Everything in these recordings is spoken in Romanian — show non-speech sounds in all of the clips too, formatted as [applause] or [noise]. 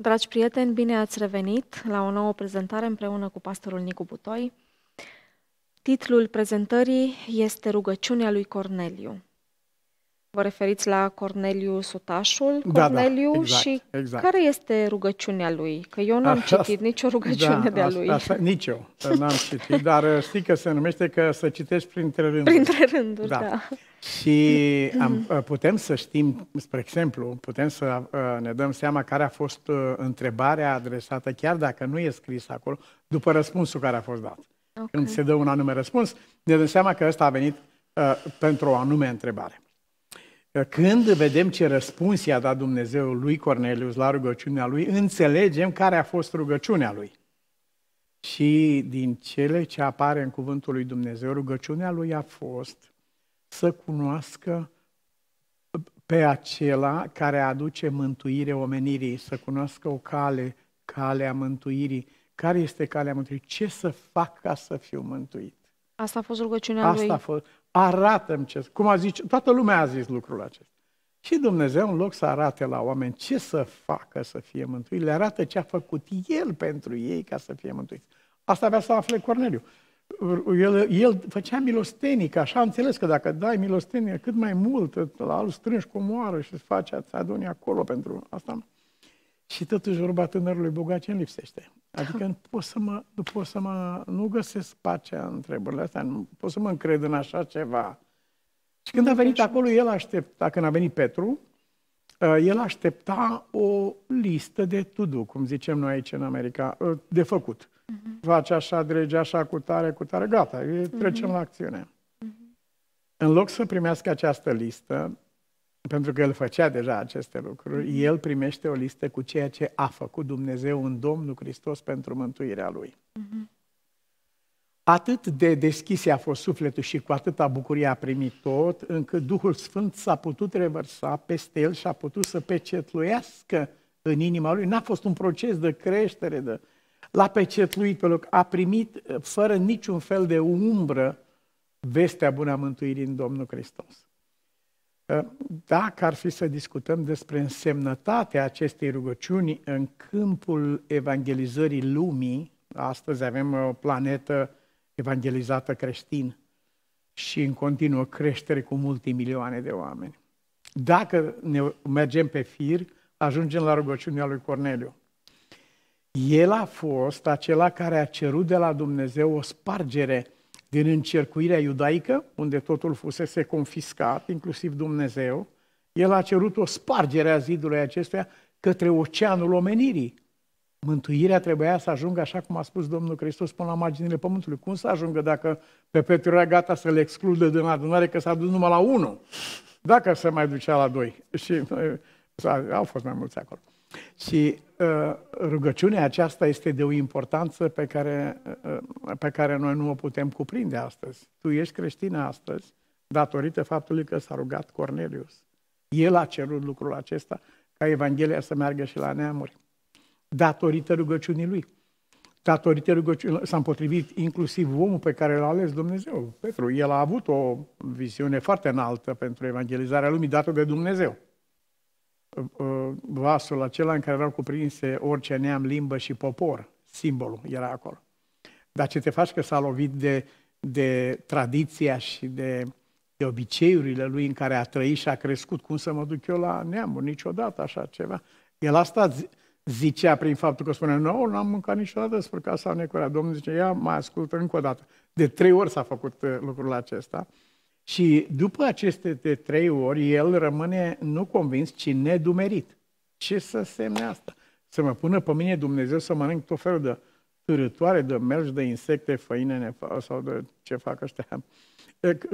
Dragi prieteni, bine ați revenit la o nouă prezentare împreună cu pastorul Nicu Butoi. Titlul prezentării este Rugăciunea lui Corneliu. Vă referiți la Corneliu Sutașul, Corneliu, da, da, exact, și exact. care este rugăciunea lui? Că eu n-am [laughs] asta, citit nicio da, rugăciune da, de-a lui. Asta, nici eu n-am citit, dar uh, știi că se numește că să citești printre rânduri. Printre rânduri, da. da. Și am, uh, putem să știm, spre exemplu, putem să uh, ne dăm seama care a fost întrebarea adresată, chiar dacă nu e scris acolo, după răspunsul care a fost dat. Okay. Când se dă un anume răspuns, ne dăm seama că ăsta a venit uh, pentru o anume întrebare. Când vedem ce răspuns i-a dat Dumnezeu lui Cornelius la rugăciunea lui, înțelegem care a fost rugăciunea lui. Și din cele ce apare în cuvântul lui Dumnezeu, rugăciunea lui a fost să cunoască pe acela care aduce mântuire omenirii, să cunoască o cale, calea mântuirii. Care este calea mântuirii? Ce să fac ca să fiu mântuit? Asta a fost rugăciunea Asta lui. A fost arată-mi ce... Cum a zis, toată lumea a zis lucrul acesta. Și Dumnezeu, în loc să arate la oameni ce să facă să fie mântuiți, le arată ce a făcut El pentru ei ca să fie mântuiți. Asta avea să afle Corneliu. El, el făcea milostenic, așa am înțeles că dacă dai milostenie cât mai mult, la alt strângi cu moară și îți faci, îți aduni acolo pentru asta. Și totuși vorba tânărului bogat ce lipsește. Adică nu [laughs] pot să mă, nu pot să mă, nu găsesc pacea în întrebările astea, nu pot să mă încred în așa ceva. Și când a venit acolo, el aștepta, când a venit Petru, uh, el aștepta o listă de to cum zicem noi aici în America, uh, de făcut. Uh-huh. Face așa, drege așa, cu tare, cu tare, gata, trecem uh-huh. la acțiune. Uh-huh. În loc să primească această listă, pentru că el făcea deja aceste lucruri, mhm. el primește o listă cu ceea ce a făcut Dumnezeu în Domnul Hristos pentru mântuirea lui. Mm-hmm. Atât de deschis a fost sufletul și cu atâta bucurie a primit tot, încât Duhul Sfânt s-a putut revărsa peste el și a putut să pecetluiască în inima lui. N-a fost un proces de creștere, de... l-a pecetluit pe loc, a primit fără niciun fel de umbră vestea bună a mântuirii în Domnul Hristos. Ă, dacă ar fi să discutăm despre însemnătatea acestei rugăciuni în câmpul evangelizării lumii, astăzi avem ă, o planetă evangelizată creștin și în continuă creștere cu milioane de oameni. Dacă ne mergem pe fir, ajungem la rugăciunea lui Corneliu. El a fost acela care a cerut de la Dumnezeu o spargere din încercuirea iudaică, unde totul fusese confiscat, inclusiv Dumnezeu, el a cerut o spargere a zidului acestuia către oceanul omenirii. Mântuirea trebuia să ajungă, așa cum a spus Domnul Hristos, până la marginile pământului. Cum să ajungă dacă pe Petru era gata să le excludă din adunare, că s-a dus numai la unul? Dacă se mai ducea la doi. Și uh, au fost mai mulți acolo. Și Ă, rugăciunea aceasta este de o importanță pe care, ă, ă, pe care noi nu o putem cuprinde astăzi. Tu ești creștin astăzi datorită faptului că s-a rugat Cornelius. El a cerut lucrul acesta ca Evanghelia să meargă și la neamuri. Datorită rugăciunii lui. Datorită rugăciunii s-a împotrivit inclusiv omul pe care l-a ales Dumnezeu, Petru. El a avut o viziune foarte înaltă pentru evangelizarea lumii dată de Dumnezeu. Ă, ă, vasul acela în care erau cuprinse orice neam, limbă și popor. Simbolul era acolo. Dar ce te faci că s-a lovit de, de tradiția și de, de obiceiurile lui în care a trăit și a crescut. Cum să mă duc eu la neamul? Niciodată așa ceva. El asta zicea prin faptul că spunea, nu, n-am mâncat niciodată spre casa necurea. Domnul zice, ia, mai ascultă încă o dată. De trei ori s-a făcut ă, lucrul acesta. Și după aceste de trei ori, el rămâne nu convins, ci nedumerit. Ce să semne asta? Să mă pună pe mine Dumnezeu să mănânc tot felul de târătoare, de melci, de insecte, făine sau de ce fac ăștia.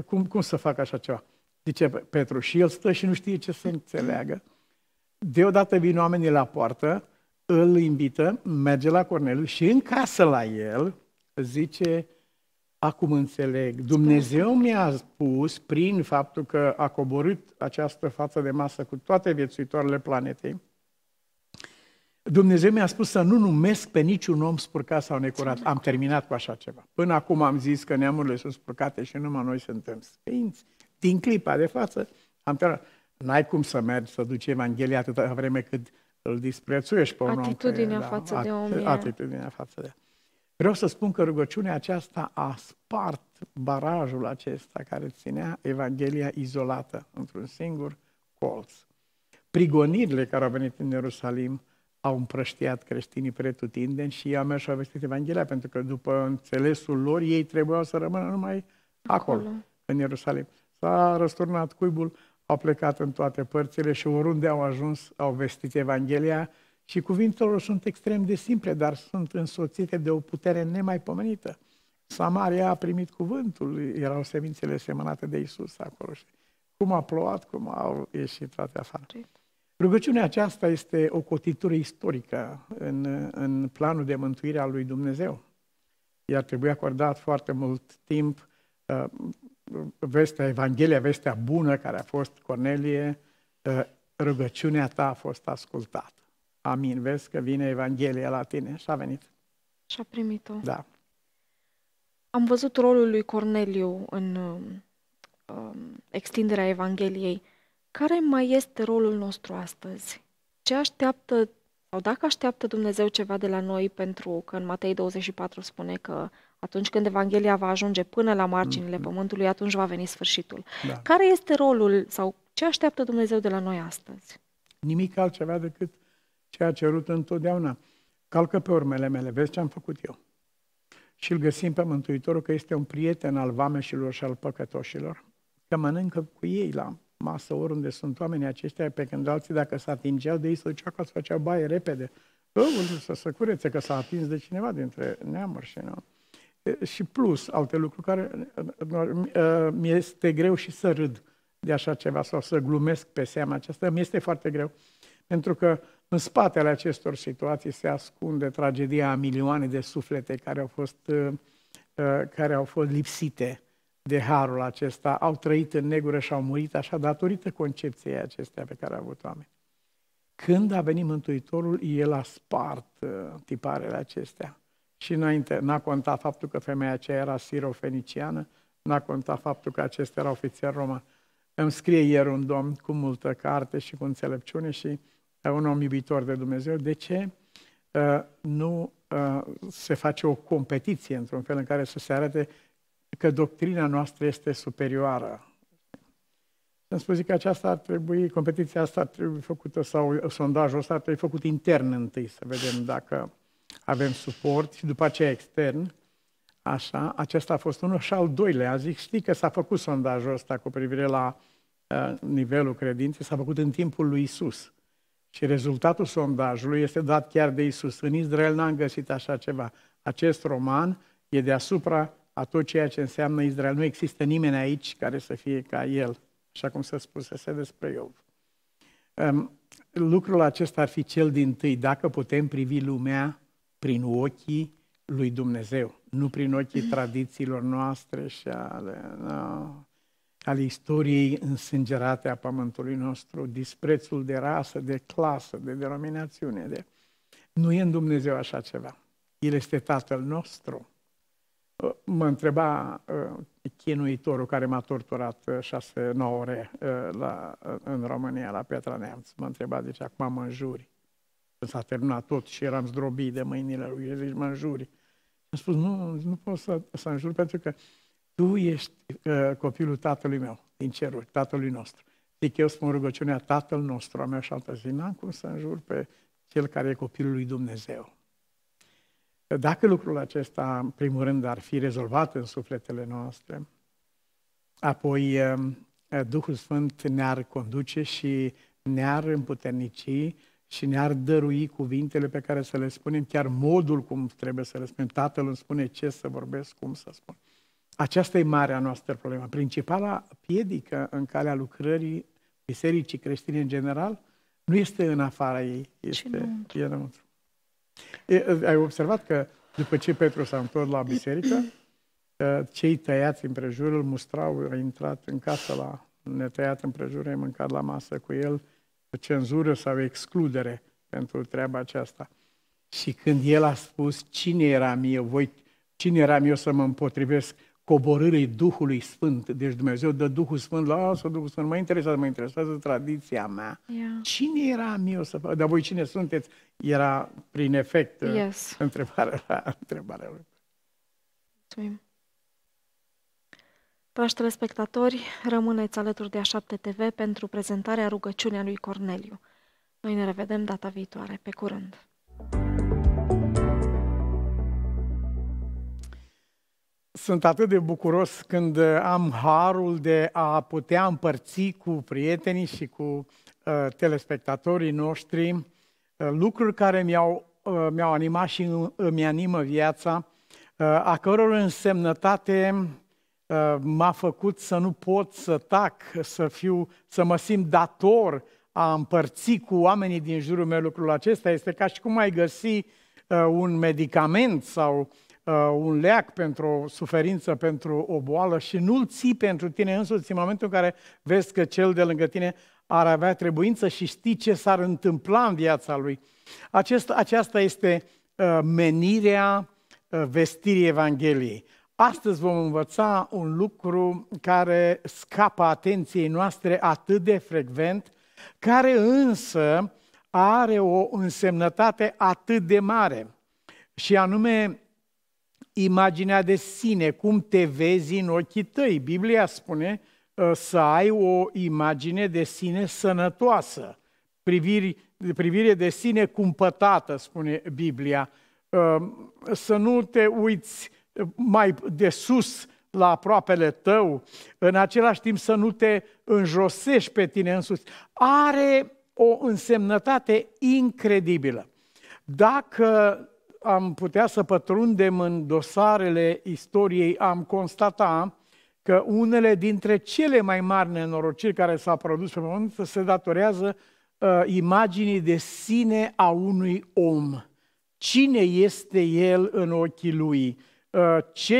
Cum, cum să fac așa ceva? Zice Petru, și el stă și nu știe ce să înțeleagă. Deodată vin oamenii la poartă, îl invită, merge la Corneliu și în casă la el zice Acum înțeleg. Dumnezeu mi-a spus, prin faptul că a coborât această față de masă cu toate viețuitoarele planetei, Dumnezeu mi-a spus să nu numesc pe niciun om spurcat sau necurat. Am terminat cu așa ceva. Până acum am zis că neamurile sunt spurcate și numai noi suntem sfinți. Din clipa de față am terminat. N-ai cum să mergi să duci Evanghelia atâta vreme cât îl disprețuiești pe un atitudinea om. Atitudinea față da, de om. Atitudinea față de om. Vreau să spun că rugăciunea aceasta a spart barajul acesta care ținea Evanghelia izolată într-un singur colț. Prigonirile care au venit în Ierusalim au împrăștiat creștinii pretutindeni și ei au mers și au vestit Evanghelia, pentru că după înțelesul lor, ei trebuiau să rămână numai acolo, acolo. în Ierusalim. S-a răsturnat cuibul, au plecat în toate părțile și oriunde au ajuns, au vestit Evanghelia și cuvintele lor sunt extrem de simple, dar sunt însoțite de o putere nemaipomenită. Samaria a primit cuvântul, erau semințele semănate de Isus acolo. Și cum a plouat, cum au ieșit toate afară. Rugăciunea aceasta este o cotitură istorică în, în planul de mântuire al lui Dumnezeu. Iar trebuie acordat foarte mult timp uh, vestea, Evanghelia, vestea bună care a fost Cornelie, uh, rugăciunea ta a fost ascultată. Amin. Vezi că vine Evanghelia la tine și a venit. Și a primit-o. Da. Am văzut rolul lui Corneliu în um, um, extinderea Evangheliei. Care mai este rolul nostru astăzi? Ce așteaptă sau dacă așteaptă Dumnezeu ceva de la noi, pentru că în Matei 24 spune că atunci când Evanghelia va ajunge până la marginile mm-hmm. pământului, atunci va veni sfârșitul. Da. Care este rolul sau ce așteaptă Dumnezeu de la noi astăzi? Nimic altceva decât ce a cerut întotdeauna. Calcă pe urmele mele, vezi ce am făcut eu. Și îl găsim pe Mântuitorul că este un prieten al vameșilor și al păcătoșilor, că mănâncă cu ei la masă oriunde sunt oamenii aceștia, pe când alții dacă s-a atingeau de ei, se duceau ca să făceau baie repede. Ău, să se curețe, că s-a atins de cineva dintre neamuri și nu. Și plus, alte lucruri care mi este greu și să râd de așa ceva sau să glumesc pe seama aceasta, mi este foarte greu. Pentru că uh, în spatele acestor situații se ascunde tragedia a milioane de suflete care au fost, uh, uh, care au fost lipsite de harul acesta, au trăit în negură și au murit așa datorită concepției acestea pe care au avut oameni. Când a venit Mântuitorul, el a spart uh, tiparele acestea. Și înainte, n-a contat faptul că femeia aceea era sirofeniciană, n-a contat faptul că acesta era ofițer roman. Îmi scrie ieri un domn cu multă carte și cu înțelepciune și un om iubitor de Dumnezeu, de ce uh, nu uh, se face o competiție într-un fel în care să se arate că doctrina noastră este superioară. Am spus că aceasta ar trebui, competiția asta ar trebui făcută, sau sondajul ăsta ar trebui făcut intern întâi, să vedem dacă avem suport și după aceea extern. Așa, acesta a fost unul. Și al doilea, zic, știi că s-a făcut sondajul ăsta cu privire la uh, nivelul credinței, s-a făcut în timpul lui Isus. Și rezultatul sondajului este dat chiar de Isus. În Israel n-am găsit așa ceva. Acest roman e deasupra a tot ceea ce înseamnă Israel. Nu există nimeni aici care să fie ca el, așa cum se spusese despre Iov. Ehm, lucrul acesta ar fi cel din tâi, dacă putem privi lumea prin ochii lui Dumnezeu, nu prin ochii tradițiilor noastre și ale... No ale istoriei însângerate a pământului nostru, disprețul de rasă, de clasă, de denominațiune. De... Nu e în Dumnezeu așa ceva. El este Tatăl nostru. Uh, mă întreba uh, chinuitorul care m-a torturat 6-9 uh, ore la, în România, la Petra Neamț. Mă întreba, deci acum mă înjuri. Când s-a terminat tot și eram zdrobit de mâinile lui, zici, mă înjuri. Am spus, nu, nu pot să, să înjur pentru că tu ești uh, copilul tatălui meu din ceruri, tatălui nostru. Zic, eu spun rugăciunea tatăl nostru, a mea și altă zi, n-am cum să înjur pe cel care e copilul lui Dumnezeu. Dacă lucrul acesta, în primul rând, ar fi rezolvat în sufletele noastre, apoi um, Duhul Sfânt ne-ar conduce și ne-ar împuternici și ne-ar dărui cuvintele pe care să le spunem, chiar modul cum trebuie să le spunem. Tatăl îmi spune ce să vorbesc, cum să spun. Aceasta e marea noastră problemă. Principala piedică în calea lucrării bisericii creștine în general nu este în afara ei, este e înăuntru. E, ai observat că după ce Petru s-a întors la biserică, [clears throat] uh, cei tăiați împrejurul mustrau, a intrat în casă la netăiat prejur, ai mâncat la masă cu el, cenzură sau excludere pentru treaba aceasta. Și când el a spus, cine eram eu, voi, cine eram eu să mă împotrivesc coborârii Duhului Sfânt. Deci Dumnezeu dă Duhul Sfânt, lasă Duhul Sfânt, mă interesează, mă interesează tradiția mea. Yeah. Cine era eu să fac? Dar voi cine sunteți? Era prin efect uh, yes. [laughs] întrebarea, întrebarea lui. Mulțumim. Dragi telespectatori, rămâneți alături de A7 TV pentru prezentarea rugăciunea lui Corneliu. Noi ne revedem data viitoare. Pe curând! Sunt atât de bucuros când uh, am harul de a putea împărți cu prietenii și cu uh, telespectatorii noștri uh, lucruri care mi-au, uh, mi-au animat și îmi animă viața, uh, a căror însemnătate uh, m-a făcut să nu pot să tac, să, fiu, să mă simt dator a împărți cu oamenii din jurul meu lucrul acesta. Este ca și cum ai găsi uh, un medicament sau uh, uh, un leac pentru o suferință, pentru o boală și nu-l ții pentru tine însuți în momentul în care vezi că cel de lângă tine ar avea trebuință și știi ce s-ar întâmpla în viața lui. Acest, aceasta este uh, menirea uh, vestirii Evangheliei. Astăzi vom învăța un lucru care scapă atenției noastre atât de frecvent, care însă are o însemnătate atât de mare, și anume imaginea de sine, cum te vezi în ochii tăi. Biblia spune uh, să ai o imagine de sine sănătoasă, privire de sine cumpătată, spune Biblia. Uh, să nu te uiți uh, mai de sus la aproapele tău, în același timp să nu te înjosești pe tine însuți. Are o însemnătate incredibilă. Dacă am putea să pătrundem în dosarele istoriei, am constata că unele dintre cele mai mari nenorociri care s-au produs pe pământ se datorează uh, imaginii de sine a unui om. Cine este el în ochii lui? Uh, ă, ce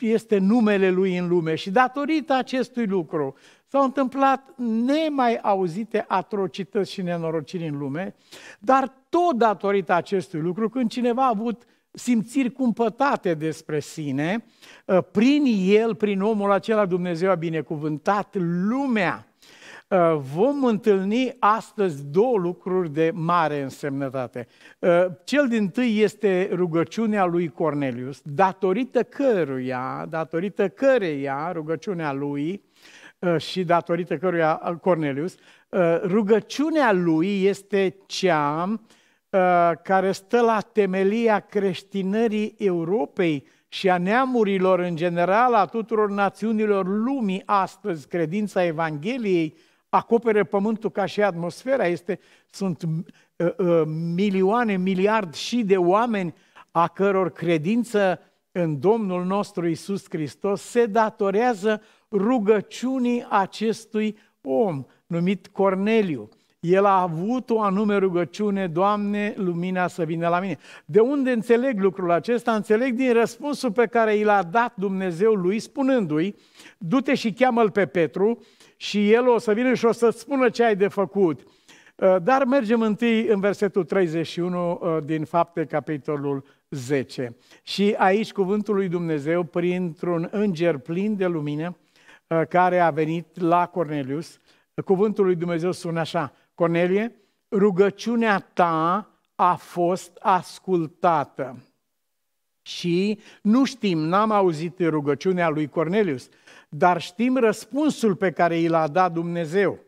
este numele lui în lume? Și datorită acestui lucru, S-au întâmplat nemai auzite atrocități și nenorociri în lume, dar tot datorită acestui lucru, când cineva a avut simțiri cumpătate despre sine, ă, prin el, prin omul acela, Dumnezeu a binecuvântat lumea. Ă, vom întâlni astăzi două lucruri de mare însemnătate. Ă, cel din tâi este rugăciunea lui Cornelius, datorită căruia, datorită căreia rugăciunea lui, Uh, și datorită căruia uh, Cornelius, uh, rugăciunea lui este cea care stă la temelia creștinării Europei și a neamurilor în general, a tuturor națiunilor lumii astăzi, credința Evangheliei acoperă pământul ca și atmosfera, este, sunt milioane, miliard și de oameni a căror credință în Domnul nostru Isus Hristos se datorează rugăciunii acestui om numit Corneliu. El a avut o anume rugăciune, Doamne, lumina să vină la mine. De unde înțeleg lucrul acesta? Înțeleg din răspunsul pe care i l-a dat Dumnezeu lui, spunându-i, du-te și cheamă-l pe Petru și el o să vină și o să-ți spună ce ai de făcut. Uh, dar mergem întâi în versetul 31 uh, din Fapte, capitolul 10. Și aici cuvântul lui Dumnezeu, printr-un înger plin de lumină, uh, care a venit la Cornelius, cuvântul lui Dumnezeu sună așa, Cornelie, rugăciunea ta a fost ascultată. Și nu știm, n-am auzit rugăciunea lui Cornelius, dar știm răspunsul pe care i l-a dat Dumnezeu.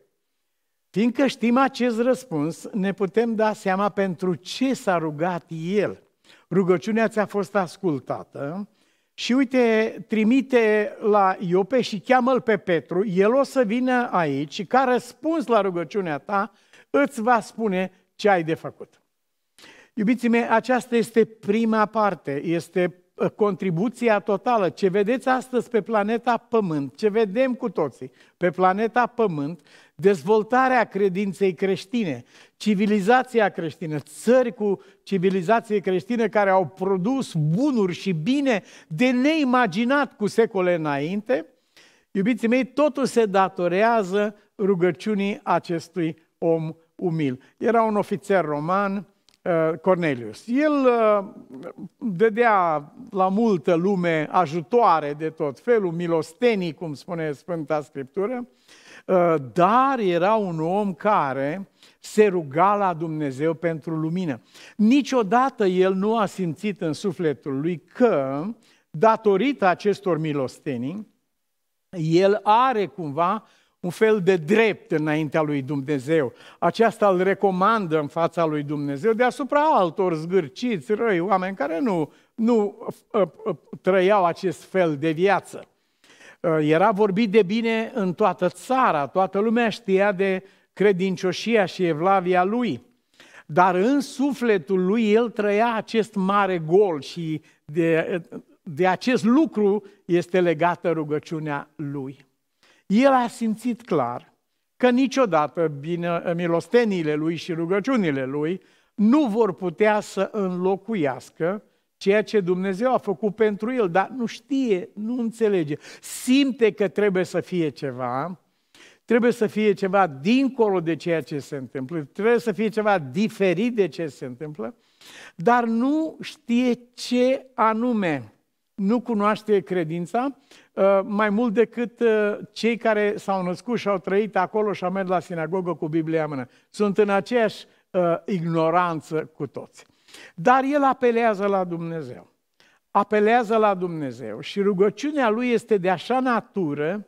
Fiindcă știm acest răspuns, ne putem da seama pentru ce s-a rugat el – Rugăciunea ți-a fost ascultată și uite, trimite la Iope și cheamă-l pe Petru, el o să vină aici și ca răspuns la rugăciunea ta îți va spune ce ai de făcut. Iubiții mei, aceasta este prima parte, este ă, contribuția totală. Ce vedeți astăzi pe planeta Pământ, ce vedem cu toții pe planeta Pământ, dezvoltarea credinței creștine, civilizația creștină, țări cu civilizație creștină care au produs bunuri și bine de neimaginat cu secole înainte, iubiții mei, totul se datorează rugăciunii acestui om umil. Era un ofițer roman, uh, Cornelius. El uh, dădea la multă lume ajutoare de tot felul, milostenii, cum spune Sfânta Scriptură, Uh, dar era un om care se ruga la Dumnezeu pentru lumină. Niciodată el nu a simțit în sufletul lui că, datorită acestor milostenii, el are cumva un fel de drept înaintea lui Dumnezeu. Aceasta îl recomandă în fața lui Dumnezeu deasupra altor zgârciți, răi, oameni care nu, nu uh, uh, trăiau acest fel de viață. Ă, era vorbit de bine în toată țara, toată lumea știa de credincioșia și evlavia lui. Dar în sufletul lui el trăia acest mare gol și de, de acest lucru este legată rugăciunea lui. El a simțit clar că niciodată bine, milostenile lui și rugăciunile lui nu vor putea să înlocuiască ceea ce Dumnezeu a făcut pentru el, dar nu știe, nu înțelege. Simte că trebuie să fie ceva, trebuie să fie ceva dincolo de ceea ce se întâmplă, trebuie să fie ceva diferit de ce se întâmplă, dar nu știe ce anume. Nu cunoaște credința uh, mai mult decât uh, cei care s-au născut și au trăit acolo și au mers la sinagogă cu Biblia în mână. Sunt în aceeași uh, ignoranță cu toți. Dar el apelează la Dumnezeu. Apelează la Dumnezeu și rugăciunea lui este de așa natură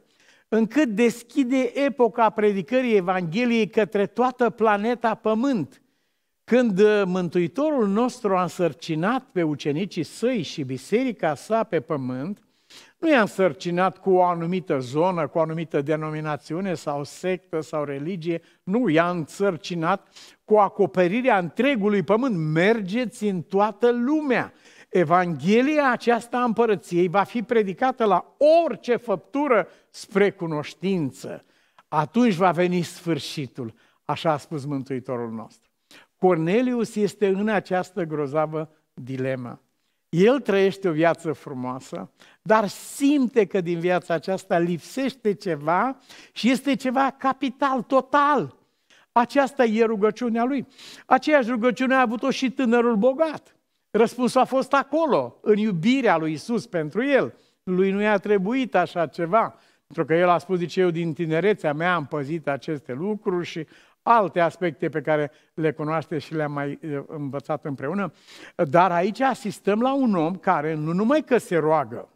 încât deschide epoca predicării Evangheliei către toată planeta Pământ. Când uh, Mântuitorul nostru a însărcinat pe ucenicii săi și biserica sa pe pământ, nu i i-a însărcinat cu o anumită zonă, cu o anumită denominațiune sau sectă sau religie, nu, i-a însărcinat cu acoperirea întregului pământ. Mergeți în toată lumea. Evanghelia aceasta a împărăției va fi predicată la orice făptură spre cunoștință. Atunci va veni sfârșitul, așa a spus Mântuitorul nostru. Cornelius este în această grozavă dilemă. El trăiește o viață frumoasă, dar simte că din viața aceasta lipsește ceva și este ceva capital, total. Aceasta e rugăciunea lui. Aceeași rugăciune a avut-o și tânărul bogat. Răspunsul a fost acolo, în iubirea lui Isus pentru el. Lui nu i-a trebuit așa ceva, pentru că el a spus, zice, eu din tinerețea mea am păzit aceste lucruri și alte aspecte pe care le cunoaște și le-am mai eh, învățat împreună. Dar aici asistăm la un om care nu numai că se roagă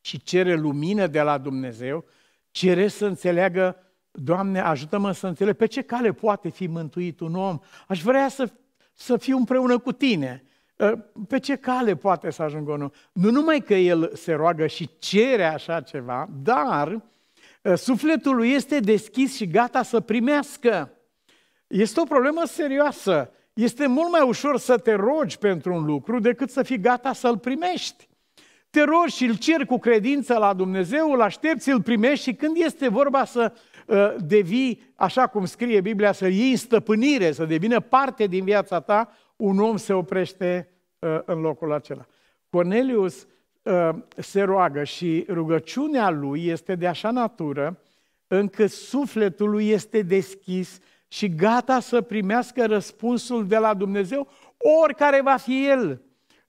și cere lumină de la Dumnezeu, cere să înțeleagă, Doamne, ajută-mă să înțeleg pe ce cale poate fi mântuit un om. Aș vrea să, să fiu împreună cu tine. Eh, pe ce cale poate să ajungă unul? Nu numai că el se roagă și cere așa ceva, dar Eh, sufletul lui este deschis și gata să primească. Este o problemă serioasă. Este mult mai ușor să te rogi pentru un lucru decât să fii gata să-l primești. Te rogi și îl ceri cu credință la Dumnezeu, îl aștepți, îl primești și când este vorba să eh, devii, așa cum scrie Biblia, să iei în stăpânire, să devină parte din viața ta, un om se oprește eh, în locul acela. Cornelius Ă, se roagă și rugăciunea lui este de așa natură încât sufletul lui este deschis și gata să primească răspunsul de la Dumnezeu, oricare va fi el.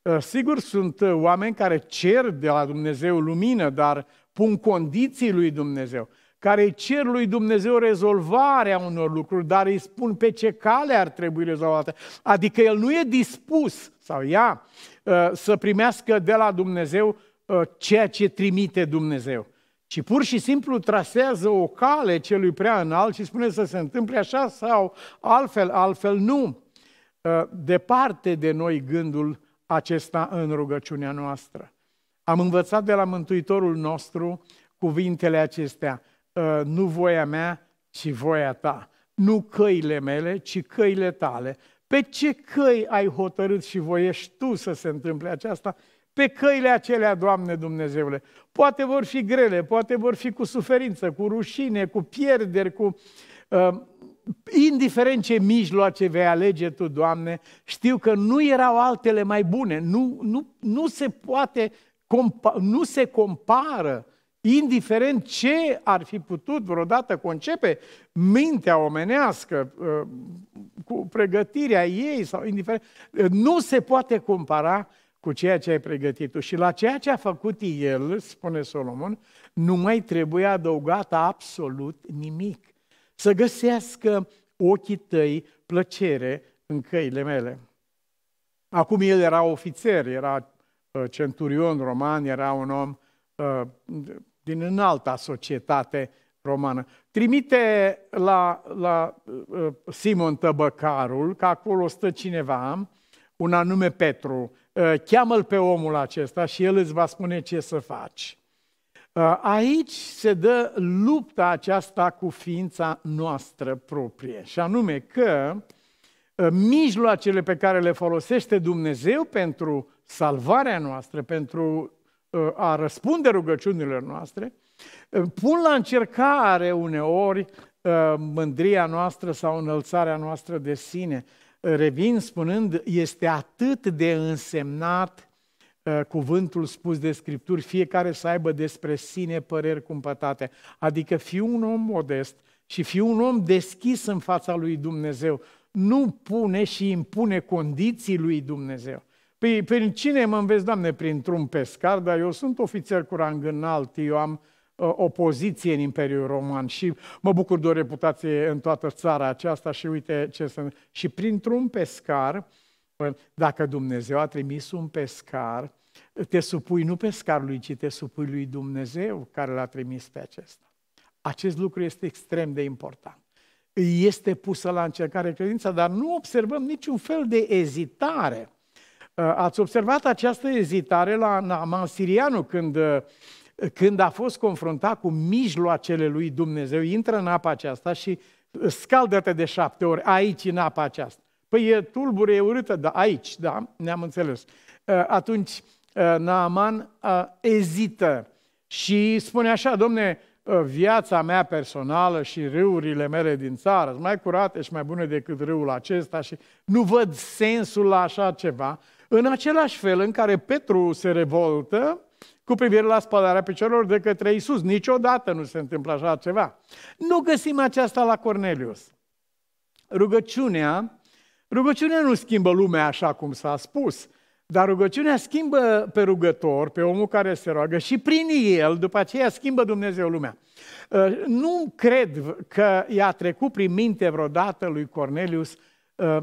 Ă, sigur, sunt oameni care cer de la Dumnezeu lumină, dar pun condiții lui Dumnezeu, care cer lui Dumnezeu rezolvarea unor lucruri, dar îi spun pe ce cale ar trebui rezolvată. Adică el nu e dispus sau ea ă, să primească de la Dumnezeu ă, ceea ce trimite Dumnezeu. Și pur și simplu trasează o cale celui prea înalt și spune să se întâmple așa sau altfel, altfel nu. Ă, departe de noi gândul acesta în rugăciunea noastră. Am învățat de la Mântuitorul nostru cuvintele acestea. Nu voia mea, ci voia ta. Nu căile mele, ci căile tale. Pe ce căi ai hotărât și voiești tu să se întâmple aceasta? Pe căile acelea, Doamne Dumnezeule. Poate vor fi grele, poate vor fi cu suferință, cu rușine, cu pierderi, cu uh, indiferent ce mijloace vei alege tu, Doamne, știu că nu erau altele mai bune, nu, nu, nu se poate, compa- nu se compară, indiferent ce ar fi putut vreodată concepe mintea omenească, uh, cu pregătirea ei sau indiferent, nu se poate compara cu ceea ce ai pregătit tu. Și la ceea ce a făcut el, spune Solomon, nu mai trebuie adăugat absolut nimic. Să găsească ochii tăi plăcere în căile mele. Acum el era ofițer, era uh, centurion roman, era un om uh, din înalta societate romană. Trimite la, la uh, Simon Tăbăcarul, că acolo stă cineva, un anume Petru. Uh, cheamă-l pe omul acesta și el îți va spune ce să faci. Uh, aici se dă lupta aceasta cu ființa noastră proprie, și anume că mijloacele pe care le folosește Dumnezeu pentru salvarea noastră, pentru a răspunde rugăciunilor noastre, Pun la încercare uneori uh, mândria noastră sau înălțarea noastră de sine. Uh, revin spunând, este atât de însemnat uh, cuvântul spus de Scripturi, fiecare să aibă despre sine păreri cumpătate. Adică fi un om modest și fi un om deschis în fața lui Dumnezeu. Nu pune și impune condiții lui Dumnezeu. Păi, prin cine mă înveți, Doamne? Printr-un pescar, dar eu sunt ofițer cu rang înalt, eu am opoziție în Imperiul Roman și mă bucur de o reputație în toată țara aceasta și uite ce sunt. Și printr-un pescar, dacă Dumnezeu a trimis un pescar, te supui nu pescarului, ci te supui lui Dumnezeu care l-a trimis pe acesta. Acest lucru este extrem de important. Este pusă la încercare credința, dar nu observăm niciun fel de ezitare. Ați observat această ezitare la Naaman Sirianu când când a fost confruntat cu mijloacele lui Dumnezeu, intră în apa aceasta și scaldă-te de șapte ori aici, în apa aceasta. Păi e tulbure, e urâtă, dar aici, da, ne-am înțeles. Uh, atunci uh, Naaman uh, ezită și spune așa, domne, viața mea personală și râurile mele din țară sunt mai curate și mai bune decât râul acesta și nu văd sensul la așa ceva. În același fel în care Petru se revoltă, cu privire la spălarea picioarelor de către Isus. Niciodată nu se întâmplă așa ceva. Nu găsim aceasta la Cornelius. Rugăciunea, rugăciunea nu schimbă lumea așa cum s-a spus, dar rugăciunea schimbă pe rugător, pe omul care se roagă și prin el, după aceea, schimbă Dumnezeu lumea. Uh, nu cred că i-a trecut prin minte vreodată lui Cornelius uh,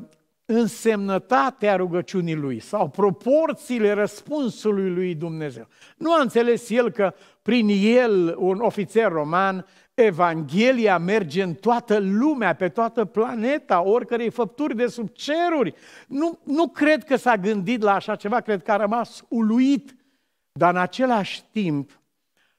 însemnătatea rugăciunii lui sau proporțiile răspunsului lui Dumnezeu. Nu a înțeles el că prin el, un ofițer roman, Evanghelia merge în toată lumea, pe toată planeta, oricărei făpturi de sub ceruri. Nu, nu cred că s-a gândit la așa ceva, cred că a rămas uluit. Dar în același timp,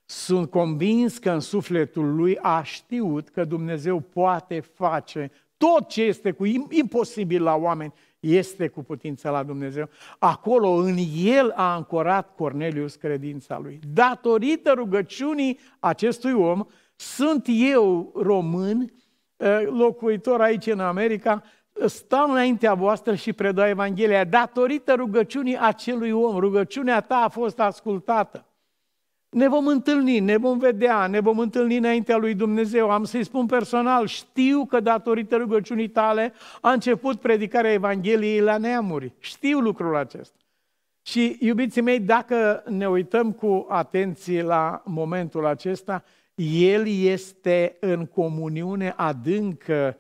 sunt convins că în sufletul lui a știut că Dumnezeu poate face tot ce este cu imposibil la oameni este cu putință la Dumnezeu. Acolo în el a ancorat Cornelius credința lui. Datorită rugăciunii acestui om, sunt eu român, eh, locuitor aici în America, stau înaintea voastră și predau Evanghelia datorită rugăciunii acelui om. Rugăciunea ta a fost ascultată. Ne vom întâlni, ne vom vedea, ne vom întâlni înaintea lui Dumnezeu. Am să-i spun personal, știu că datorită rugăciunii tale a început predicarea Evangheliei la neamuri. Știu lucrul acesta. Și, iubiții mei, dacă ne uităm cu atenție la momentul acesta, el este în comuniune adâncă,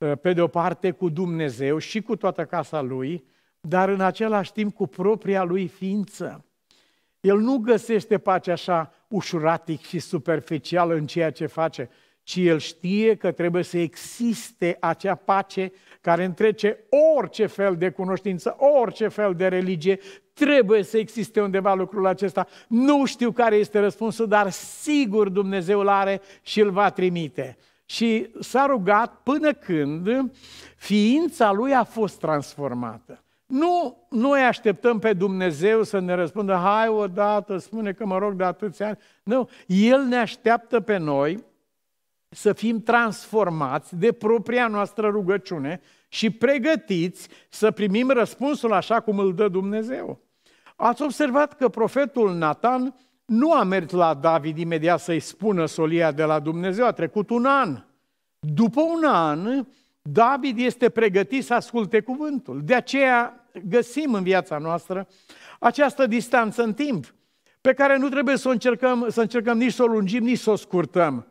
ă, pe de o parte, cu Dumnezeu și cu toată casa lui, dar în același timp cu propria lui ființă. El nu găsește pace așa ușuratic și superficial în ceea ce face, ci el știe că trebuie să existe acea pace care întrece orice fel de cunoștință, orice fel de religie, trebuie să existe undeva lucrul acesta. Nu știu care este răspunsul, dar sigur Dumnezeu are și îl va trimite. Și s-a rugat până când ființa lui a fost transformată. Nu noi așteptăm pe Dumnezeu să ne răspundă, hai odată, spune că mă rog de atâția ani. Nu, El ne așteaptă pe noi să fim transformați de propria noastră rugăciune și pregătiți să primim răspunsul așa cum îl dă Dumnezeu. Ați observat că profetul Nathan nu a mers la David imediat să-i spună solia de la Dumnezeu, a trecut un an. După un an, David este pregătit să asculte cuvântul. De aceea găsim în viața noastră această distanță în timp, pe care nu trebuie să o încercăm, să încercăm nici să o lungim, nici să o scurtăm.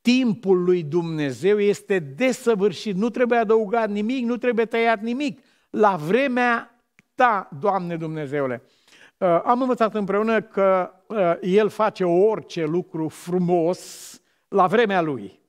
Timpul lui Dumnezeu este desăvârșit, nu trebuie adăugat nimic, nu trebuie tăiat nimic. La vremea ta, Doamne Dumnezeule. Uh, am învățat împreună că uh, El face orice lucru frumos la vremea Lui.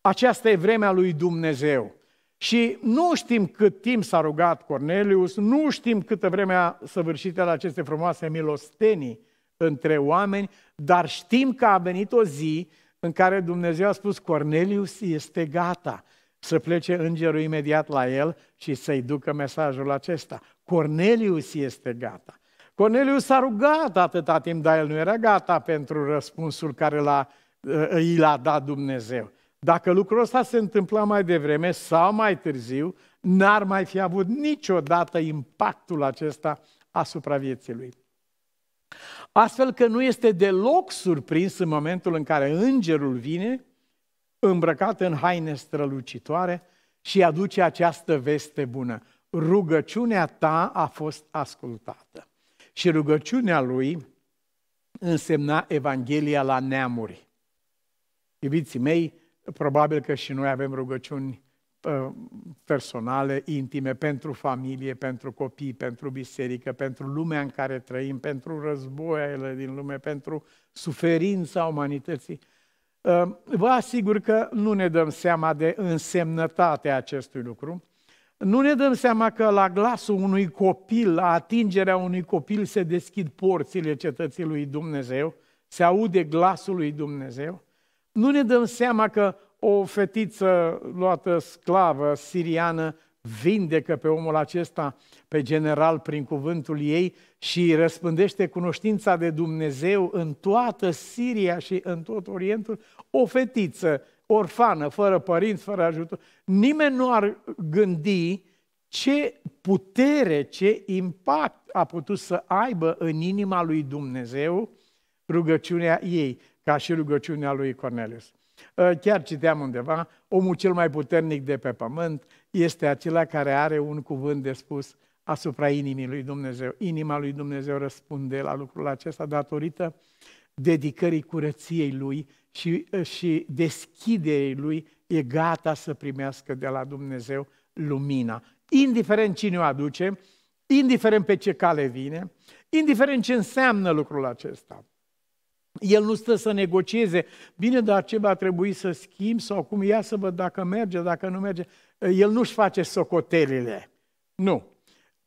Aceasta e vremea lui Dumnezeu. Și nu știm cât timp s-a rugat Cornelius, nu știm câtă vreme a săvârșit el aceste frumoase milostenii între oameni, dar știm că a venit o zi în care Dumnezeu a spus Cornelius este gata să plece îngerul imediat la el și să-i ducă mesajul acesta. Cornelius este gata. Cornelius s-a rugat atâta timp, dar el nu era gata pentru răspunsul care l-a, i l-a dat Dumnezeu. Dacă lucrul ăsta se întâmpla mai devreme sau mai târziu, n-ar mai fi avut niciodată impactul acesta asupra vieții lui. Astfel că nu este deloc surprins în momentul în care îngerul vine îmbrăcat în haine strălucitoare și aduce această veste bună. Rugăciunea ta a fost ascultată. Și rugăciunea lui însemna Evanghelia la neamuri. Iubiții mei, Probabil că și noi avem rugăciuni ă, personale, intime, pentru familie, pentru copii, pentru biserică, pentru lumea în care trăim, pentru războaiele din lume, pentru suferința umanității. Ă, vă asigur că nu ne dăm seama de însemnătatea acestui lucru. Nu ne dăm seama că la glasul unui copil, la atingerea unui copil se deschid porțile cetății lui Dumnezeu, se aude glasul lui Dumnezeu nu ne dăm seama că o fetiță luată sclavă siriană vindecă pe omul acesta, pe general, prin cuvântul ei și răspândește cunoștința de Dumnezeu în toată Siria și în tot Orientul, o fetiță orfană, fără părinți, fără ajutor. Nimeni nu ar gândi ce putere, ce impact a putut să aibă în inima lui Dumnezeu rugăciunea ei ca și rugăciunea lui Cornelius. Ă, chiar citeam undeva, omul cel mai puternic de pe pământ este acela care are un cuvânt de spus asupra inimii lui Dumnezeu. Inima lui Dumnezeu răspunde la lucrul acesta datorită dedicării curăției lui și, ă, și deschiderii lui e gata să primească de la Dumnezeu lumina. Indiferent cine o aduce, indiferent pe ce cale vine, indiferent ce înseamnă lucrul acesta. El nu stă să negocieze. Bine, dar ce va trebui să schimb sau cum? Ia să văd dacă merge, dacă nu merge. El nu-și face socotelile. Nu.